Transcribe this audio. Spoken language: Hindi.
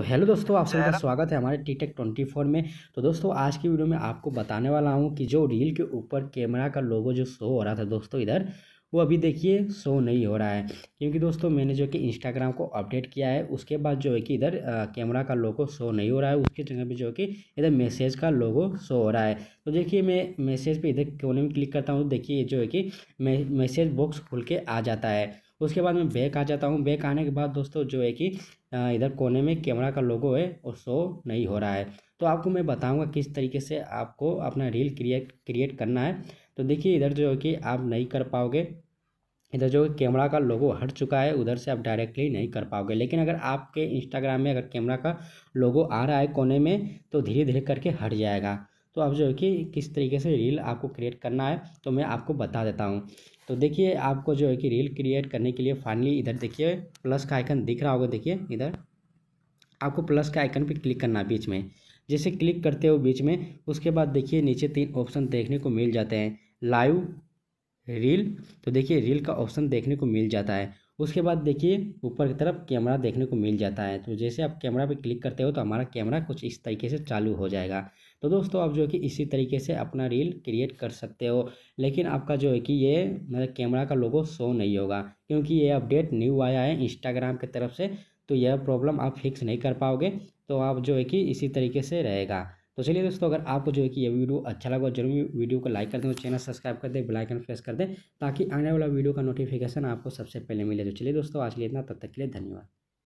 तो हेलो दोस्तों आप सभी का स्वागत है हमारे टी टेक ट्वेंटी फोर में तो दोस्तों आज की वीडियो में आपको बताने वाला हूँ कि जो रील के ऊपर कैमरा का लोगो जो शो हो रहा था दोस्तों इधर वो अभी देखिए शो नहीं हो रहा है क्योंकि दोस्तों मैंने जो कि इंस्टाग्राम को अपडेट किया है उसके बाद जो है कि इधर कैमरा का लोगो शो नहीं हो रहा है उसके जगह पे जो कि इधर मैसेज का लोगो शो हो रहा है तो देखिए मैं मैसेज पे इधर कोने में क्लिक करता हूँ तो देखिए जो है कि मैसेज बॉक्स खुल के आ जाता है उसके बाद मैं बैक आ जाता हूँ बैक आने के बाद दोस्तों जो है कि इधर कोने में कैमरा का लोगो है और शो नहीं हो रहा है तो आपको मैं बताऊँगा किस तरीके से आपको अपना रील क्रिएट क्रिएट करना है तो देखिए इधर जो है कि आप नहीं कर पाओगे इधर जो कैमरा का लोगो हट चुका है उधर से आप डायरेक्टली नहीं कर पाओगे लेकिन अगर आपके इंस्टाग्राम में अगर कैमरा का लोगो आ रहा है कोने में तो धीरे धीरे करके हट जाएगा तो आप जो है कि किस तरीके से रील आपको क्रिएट करना है तो मैं आपको बता देता हूँ तो देखिए आपको जो है कि रील क्रिएट करने के लिए फाइनली इधर देखिए प्लस का आइकन दिख रहा होगा देखिए इधर आपको प्लस का आइकन पर क्लिक करना है बीच में जैसे क्लिक करते हो बीच में उसके बाद देखिए नीचे तीन ऑप्शन देखने को मिल जाते हैं लाइव रील तो देखिए रील का ऑप्शन देखने को मिल जाता है उसके बाद देखिए ऊपर की तरफ कैमरा देखने को मिल जाता है तो जैसे आप कैमरा पे क्लिक करते हो तो हमारा कैमरा कुछ इस तरीके से चालू हो जाएगा तो दोस्तों आप जो है कि इसी तरीके से अपना रील क्रिएट कर सकते हो लेकिन आपका जो है कि ये मतलब कैमरा का लोगो शो नहीं होगा क्योंकि ये अपडेट न्यू आया है इंस्टाग्राम की तरफ से तो यह प्रॉब्लम आप फिक्स नहीं कर पाओगे तो आप जो है कि इसी तरीके से रहेगा तो चलिए दोस्तों अगर आपको जो है कि ये वीडियो अच्छा लगा जरूर वीडियो को लाइक कर दें और चैनल सब्सक्राइब कर दें बेलाइकन प्रेस कर दें ताकि आने वाला वीडियो का नोटिफिकेशन आपको सबसे पहले मिले तो चलिए दोस्तों आज के लिए इतना तब तक के लिए धन्यवाद